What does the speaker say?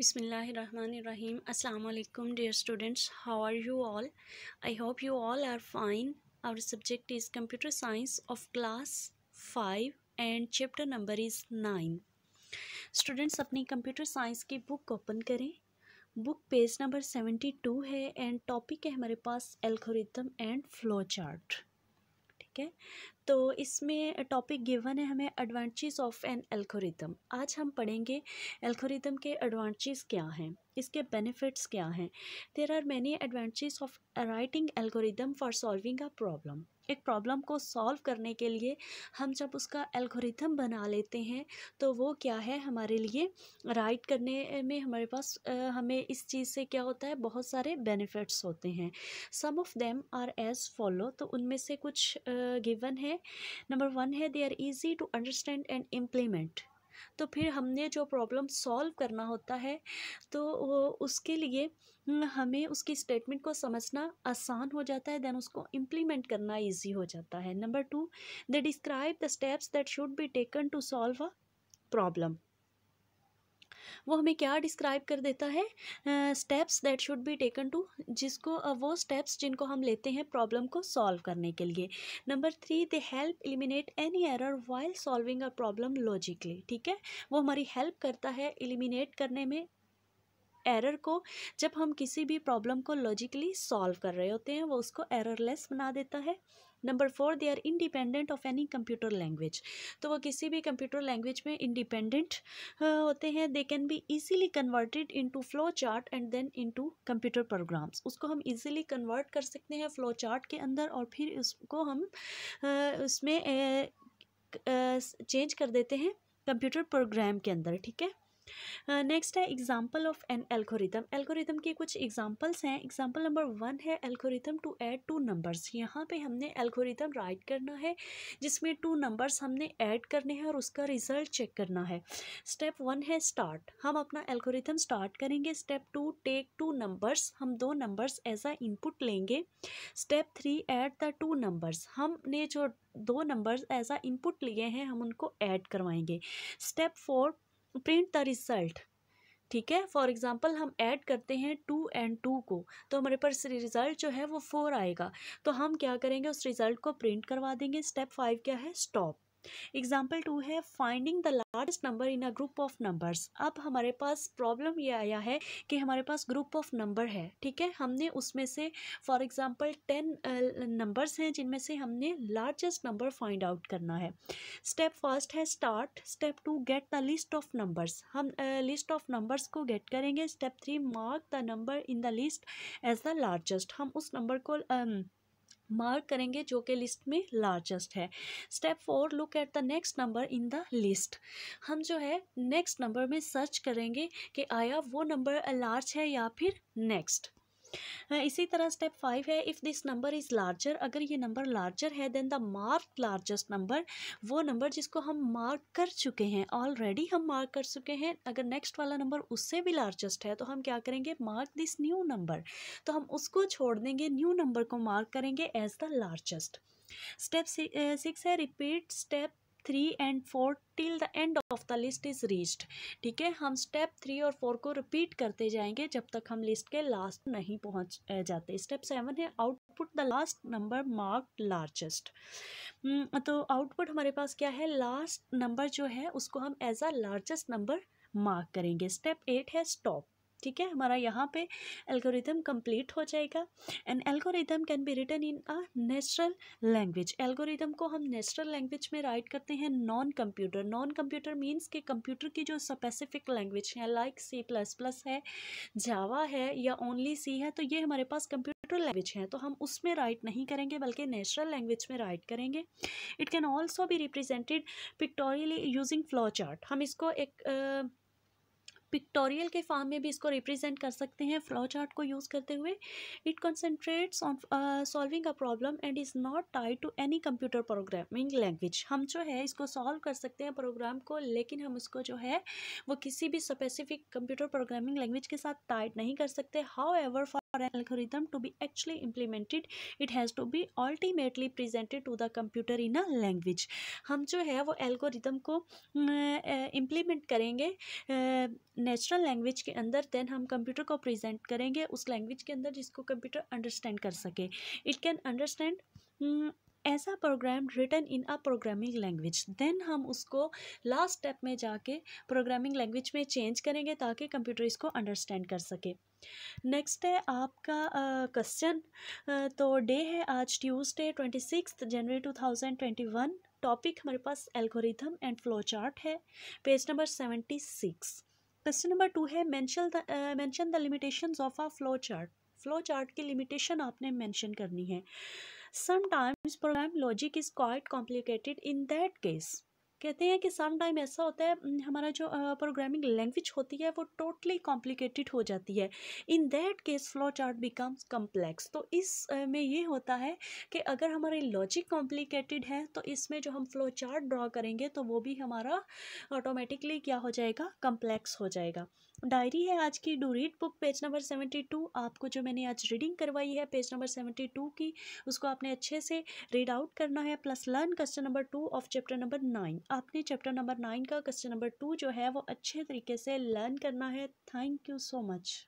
बिसमीम् अल्लाम dear students how are you all I hope you all are fine our subject is computer science of class five and chapter number is nine students अपनी computer science की book open करें book page number seventy two है and topic है हमारे पास algorithm and flow chart ठीक है तो इसमें टॉपिक गिवन है हमें एडवांटेज ऑफ एन एल्गोरिदम आज हम पढ़ेंगे एल्गोरिदम के एडवांटेज क्या हैं इसके बेनिफिट्स क्या हैं there are many advantage of writing algorithm for solving a problem एक प्रॉब्लम को सॉल्व करने के लिए हम जब उसका एल्गोरिथम बना लेते हैं तो वो क्या है हमारे लिए राइट करने में हमारे पास हमें इस चीज़ से क्या होता है बहुत सारे बेनिफिट्स होते हैं some of them are as follow तो उनमें से कुछ गिवन है नंबर वन है they are easy to understand and implement तो फिर हमने जो प्रॉब्लम सॉल्व करना होता है तो उसके लिए हम्म, हमें उसकी स्टेटमेंट को समझना आसान हो जाता है देन उसको इम्प्लीमेंट करना ईजी हो जाता है number two they describe the steps that should be taken to solve a problem वो हमें क्या डिस्क्राइब कर देता है steps that should be taken to जिसको uh, वो स्टेप्स जिनको हम लेते हैं प्रॉब्लम को सॉल्व करने के लिए number three they help eliminate any error while solving a problem logically ठीक है वो हमारी हेल्प करता है एलिमिनेट करने में एरर को जब हम किसी भी प्रॉब्लम को लॉजिकली सॉल्व कर रहे होते हैं वो उसको एररलेस बना देता है number four they are independent of any computer language तो वो किसी भी कंप्यूटर लैंग्वेज में इंडिपेंडेंट होते हैं they can be easily converted into flow chart and then into computer programs उसको हम ईजीली कन्वर्ट कर सकते हैं फ्लो चार्ट के अंदर और फिर उसको हम उसमें चेंज कर देते हैं कंप्यूटर प्रोग्राम के अंदर ठीक है नेक्स्ट uh, है example of an algorithm algorithm के कुछ एग्जाम्पल्स हैं एग्जाम्पल नंबर वन है algorithm to add two numbers यहाँ पे हमने एल्गोरिथम राइट करना है जिसमें टू नंबर्स हमने ऐड करने हैं और उसका रिजल्ट चेक करना है स्टेप वन है स्टार्ट हम अपना एल्गोरिथम स्टार्ट करेंगे step two take two numbers हम दो नंबर्स एज आ इनपुट लेंगे step three add the two numbers हमने जो दो नंबर्स एज आ इनपुट लिए हैं हम उनको ऐड करवाएंगे step four print the result ठीक है फॉर एग्ज़ाम्पल हम ऐड करते हैं टू एंड टू को तो हमारे पास रिज़ल्ट जो है वो फोर आएगा तो हम क्या करेंगे उस रिज़ल्ट को प्रिंट करवा देंगे स्टेप फाइव क्या है स्टॉप एग्जाम्पल टू है finding the largest number in a group of numbers अब हमारे पास प्रॉब्लम ये आया है कि हमारे पास ग्रुप ऑफ नंबर है ठीक है हमने उसमें से फॉर एग्जाम्पल टेन नंबर्स हैं जिनमें से हमने लार्जेस्ट नंबर फाइंड आउट करना है स्टेप फर्स्ट है start step two get the list of numbers हम लिस्ट ऑफ नंबर्स को गेट करेंगे step three mark the number in the list as the largest हम उस नंबर को uh, मार्क करेंगे जो कि लिस्ट में लार्जेस्ट है step four look at the next number in the list हम जो है नेक्स्ट नंबर में सर्च करेंगे कि आया वो नंबर लार्ज है या फिर नेक्स्ट इसी तरह स्टेप फाइव है if this number is larger अगर ये नंबर लार्जर है then the mark largest number वो नंबर जिसको हम मार्क कर चुके हैं ऑलरेडी हम मार्क कर चुके हैं अगर नेक्स्ट वाला नंबर उससे भी लार्जेस्ट है तो हम क्या करेंगे मार्क दिस न्यू नंबर तो हम उसको छोड़ देंगे न्यू नंबर को मार्क करेंगे as the largest step six है repeat step three and four till the end of the list is reached ठीक है हम स्टेप थ्री और फोर को रिपीट करते जाएंगे जब तक हम लिस्ट के लास्ट नहीं पहुंच जाते स्टेप सेवन है output the last number mark largest तो आउटपुट हमारे पास क्या है लास्ट नंबर जो है उसको हम as a largest number mark करेंगे स्टेप एट है स्टॉप ठीक है हमारा यहाँ पे एल्गोरिदम कंप्लीट हो जाएगा and algorithm can be written in a natural language algorithm को हम नेचुरल लैंग्वेज में राइट करते हैं non computer non computer means के कंप्यूटर की जो स्पेसिफिक लैंग्वेज है लाइक सी प्लस प्लस है जावा है या ओनली सी है तो ये हमारे पास कंप्यूटर लैंग्वेज है तो हम उसमें राइट नहीं करेंगे बल्कि नेचुरल लैंग्वेज में राइट करेंगे इट कैन ऑल्सो भी represented pictorially using flow chart हम इसको एक uh, पिक्टोरियल के फॉर्म में भी इसको रिप्रेजेंट कर सकते हैं फ्लो चार्ट को यूज़ करते हुए it concentrates on solving a problem and is not tied to any computer programming language हम जो है इसको सॉल्व कर सकते हैं प्रोग्राम को लेकिन हम उसको जो है वो किसी भी स्पेसिफिक कंप्यूटर प्रोग्रामिंग लैंग्वेज के साथ टाइड नहीं कर सकते however or an algorithm to be actually implemented it has to be ultimately presented to the computer in a language हम जो है वो algorithm को implement करेंगे natural language के अंदर then हम computer को present करेंगे उस language के अंदर जिसको computer understand कर सके it can understand ऐसा program written in a programming language then हम उसको लास्ट स्टेप में जाके प्रोग्रामिंग लैंग्वेज में चेंज करेंगे ताकि कंप्यूटर इसको अंडरस्टैंड कर सके नेक्स्ट है आपका क्वेश्चन uh, तो डे है आज Tuesday twenty six January two thousand twenty one topic हमारे पास एल्गोरिथम एंड फ्लो चार्ट है page number seventy six question number two है mention the mention the limitations of a flow chart flow chart की limitation आपने mention करनी है Sometimes program logic is quite complicated in that case. कहते हैं कि some time ऐसा होता है हमारा जो प्रोग्रामिंग लैंग्वेज होती है वो टोटली कॉम्प्लिकेटेड हो जाती है in that case flow chart becomes complex तो इस में ये होता है कि अगर हमारी लॉजिक कॉम्प्लिकेटेड है तो इसमें जो हम फ्लो चार्ट ड्रॉ करेंगे तो वो भी हमारा ऑटोमेटिकली क्या हो जाएगा कम्प्लेक्स हो जाएगा डायरी है आज की do read book page number seventy two आपको जो मैंने आज रीडिंग करवाई है पेज नंबर सेवेंटी टू की उसको आपने अच्छे से रीड आउट करना है plus learn question number two of chapter number nine आपने चैप्टर नंबर नाइन का क्वेश्चन नंबर टू जो है वो अच्छे तरीके से लर्न करना है थैंक यू सो मच